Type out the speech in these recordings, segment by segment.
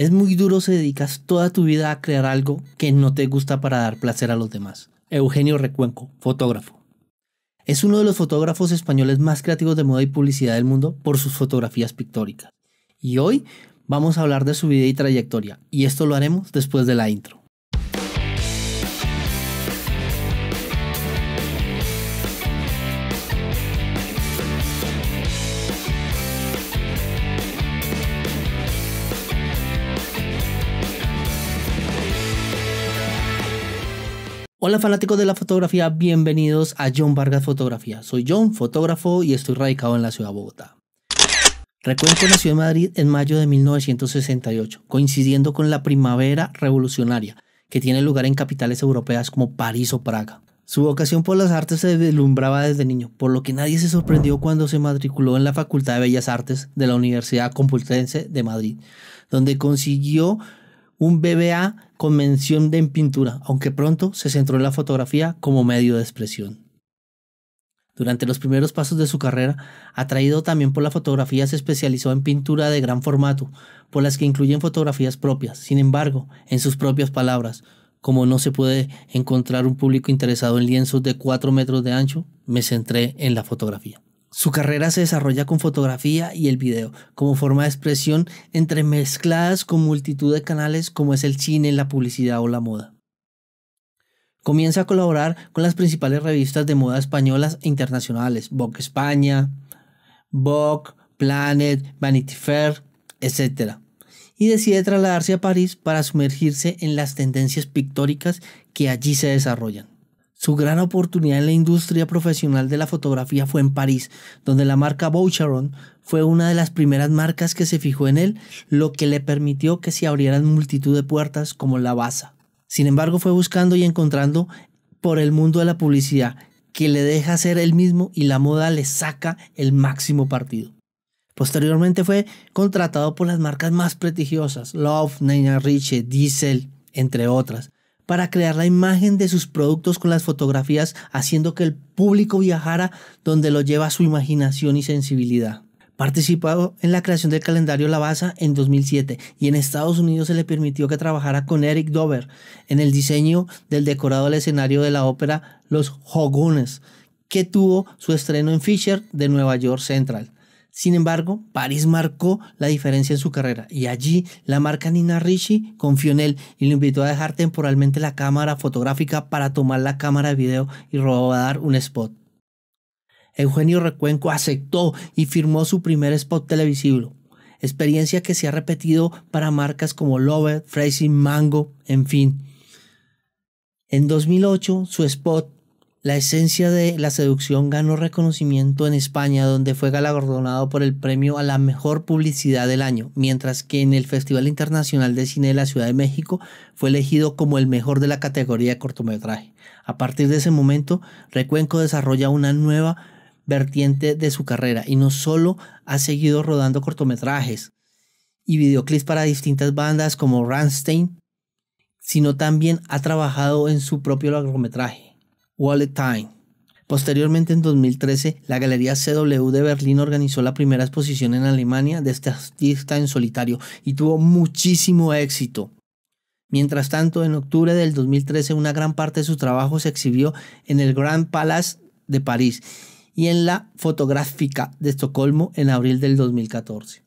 Es muy duro si dedicas toda tu vida a crear algo que no te gusta para dar placer a los demás. Eugenio Recuenco, fotógrafo. Es uno de los fotógrafos españoles más creativos de moda y publicidad del mundo por sus fotografías pictóricas. Y hoy vamos a hablar de su vida y trayectoria, y esto lo haremos después de la intro. Hola fanáticos de la fotografía, bienvenidos a John Vargas Fotografía. Soy John, fotógrafo y estoy radicado en la ciudad de Bogotá. que nació en Madrid en mayo de 1968, coincidiendo con la primavera revolucionaria que tiene lugar en capitales europeas como París o Praga. Su vocación por las artes se deslumbraba desde niño, por lo que nadie se sorprendió cuando se matriculó en la Facultad de Bellas Artes de la Universidad Complutense de Madrid, donde consiguió un BBA con mención de en pintura, aunque pronto se centró en la fotografía como medio de expresión. Durante los primeros pasos de su carrera, atraído también por la fotografía, se especializó en pintura de gran formato, por las que incluyen fotografías propias, sin embargo, en sus propias palabras, como no se puede encontrar un público interesado en lienzos de 4 metros de ancho, me centré en la fotografía. Su carrera se desarrolla con fotografía y el video, como forma de expresión entremezcladas con multitud de canales como es el cine, la publicidad o la moda. Comienza a colaborar con las principales revistas de moda españolas e internacionales, Vogue España, Vogue, Planet, Vanity Fair, etc. Y decide trasladarse a París para sumergirse en las tendencias pictóricas que allí se desarrollan. Su gran oportunidad en la industria profesional de la fotografía fue en París, donde la marca Boucheron fue una de las primeras marcas que se fijó en él, lo que le permitió que se abrieran multitud de puertas como la Baza. Sin embargo, fue buscando y encontrando por el mundo de la publicidad, que le deja ser él mismo y la moda le saca el máximo partido. Posteriormente fue contratado por las marcas más prestigiosas, Love, Nina Rich, Diesel, entre otras, para crear la imagen de sus productos con las fotografías, haciendo que el público viajara donde lo lleva su imaginación y sensibilidad. Participó en la creación del calendario La Baza en 2007 y en Estados Unidos se le permitió que trabajara con Eric Dover en el diseño del decorado del escenario de la ópera Los Jogones, que tuvo su estreno en Fisher de Nueva York Central. Sin embargo, París marcó la diferencia en su carrera y allí la marca Nina Ricci confió en él y lo invitó a dejar temporalmente la cámara fotográfica para tomar la cámara de video y rodar un spot. Eugenio Recuenco aceptó y firmó su primer spot televisivo, experiencia que se ha repetido para marcas como Lover, Phrasing, Mango, en fin. En 2008, su spot la esencia de la seducción ganó reconocimiento en España, donde fue galardonado por el premio a la mejor publicidad del año, mientras que en el Festival Internacional de Cine de la Ciudad de México fue elegido como el mejor de la categoría de cortometraje. A partir de ese momento, Recuenco desarrolla una nueva vertiente de su carrera y no solo ha seguido rodando cortometrajes y videoclips para distintas bandas como Rammstein, sino también ha trabajado en su propio largometraje. Wallet Time. Posteriormente, en 2013, la Galería CW de Berlín organizó la primera exposición en Alemania de este artista en solitario y tuvo muchísimo éxito. Mientras tanto, en octubre del 2013, una gran parte de su trabajo se exhibió en el Grand Palace de París y en la Fotográfica de Estocolmo en abril del 2014.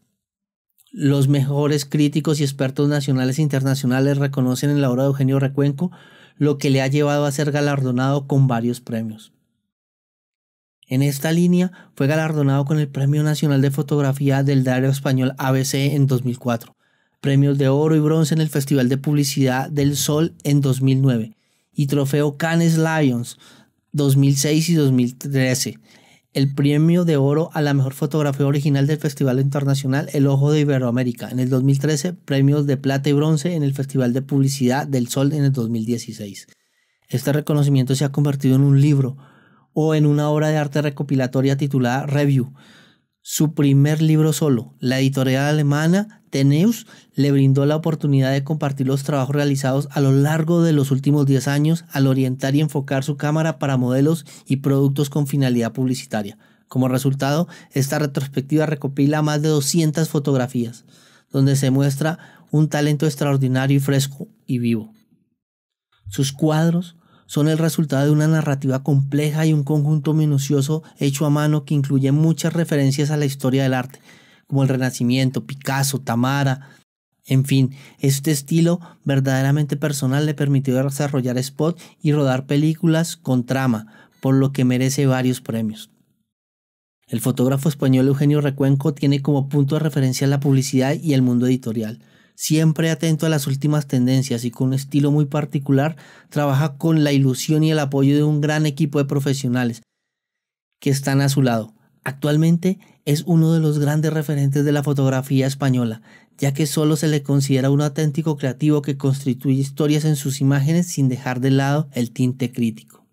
Los mejores críticos y expertos nacionales e internacionales reconocen en la obra de Eugenio Recuenco lo que le ha llevado a ser galardonado con varios premios. En esta línea fue galardonado con el Premio Nacional de Fotografía del diario español ABC en 2004, premios de oro y bronce en el Festival de Publicidad del Sol en 2009 y trofeo Cannes Lions 2006 y 2013 el premio de oro a la mejor fotografía original del Festival Internacional El Ojo de Iberoamérica en el 2013, premios de plata y bronce en el Festival de Publicidad del Sol en el 2016. Este reconocimiento se ha convertido en un libro o en una obra de arte recopilatoria titulada Review, su primer libro solo. La editorial alemana Teneus le brindó la oportunidad de compartir los trabajos realizados a lo largo de los últimos 10 años al orientar y enfocar su cámara para modelos y productos con finalidad publicitaria. Como resultado, esta retrospectiva recopila más de 200 fotografías, donde se muestra un talento extraordinario y fresco y vivo. Sus cuadros son el resultado de una narrativa compleja y un conjunto minucioso hecho a mano que incluye muchas referencias a la historia del arte, como el Renacimiento, Picasso, Tamara. En fin, este estilo verdaderamente personal le permitió desarrollar spot y rodar películas con trama, por lo que merece varios premios. El fotógrafo español Eugenio Recuenco tiene como punto de referencia la publicidad y el mundo editorial siempre atento a las últimas tendencias y con un estilo muy particular, trabaja con la ilusión y el apoyo de un gran equipo de profesionales que están a su lado. Actualmente es uno de los grandes referentes de la fotografía española, ya que solo se le considera un auténtico creativo que constituye historias en sus imágenes sin dejar de lado el tinte crítico.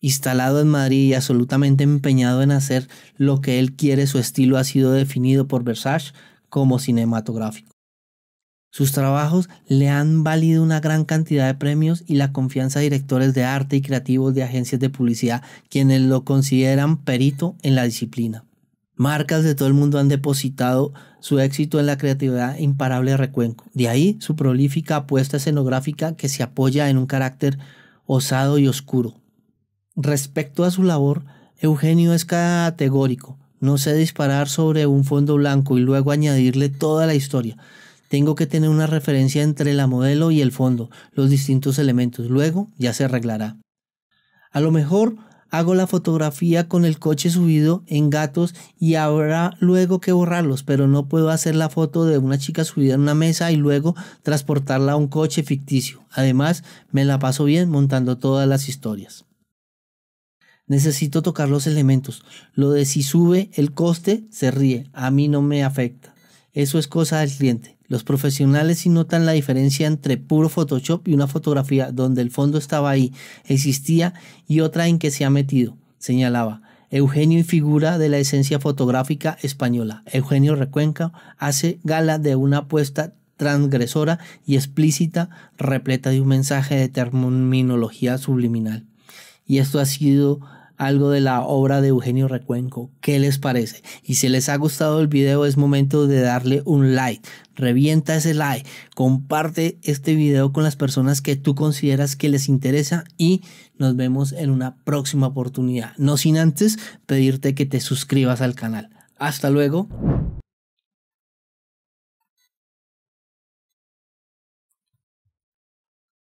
Instalado en Madrid y absolutamente empeñado en hacer lo que él quiere, su estilo ha sido definido por Versace como cinematográfico. Sus trabajos le han valido una gran cantidad de premios y la confianza de directores de arte y creativos de agencias de publicidad, quienes lo consideran perito en la disciplina. Marcas de todo el mundo han depositado su éxito en la creatividad e imparable de Recuenco. De ahí su prolífica apuesta escenográfica que se apoya en un carácter osado y oscuro. Respecto a su labor, Eugenio es categórico. No sé disparar sobre un fondo blanco y luego añadirle toda la historia. Tengo que tener una referencia entre la modelo y el fondo, los distintos elementos. Luego ya se arreglará. A lo mejor hago la fotografía con el coche subido en gatos y habrá luego que borrarlos, pero no puedo hacer la foto de una chica subida en una mesa y luego transportarla a un coche ficticio. Además, me la paso bien montando todas las historias. Necesito tocar los elementos. Lo de si sube el coste se ríe, a mí no me afecta. Eso es cosa del cliente. Los profesionales sí notan la diferencia entre puro Photoshop y una fotografía donde el fondo estaba ahí, existía y otra en que se ha metido, señalaba. Eugenio y figura de la esencia fotográfica española. Eugenio Recuenca hace gala de una apuesta transgresora y explícita, repleta de un mensaje de terminología subliminal. Y esto ha sido algo de la obra de Eugenio Recuenco. ¿Qué les parece? Y si les ha gustado el video es momento de darle un like. Revienta ese like. Comparte este video con las personas que tú consideras que les interesa y nos vemos en una próxima oportunidad. No sin antes pedirte que te suscribas al canal. Hasta luego.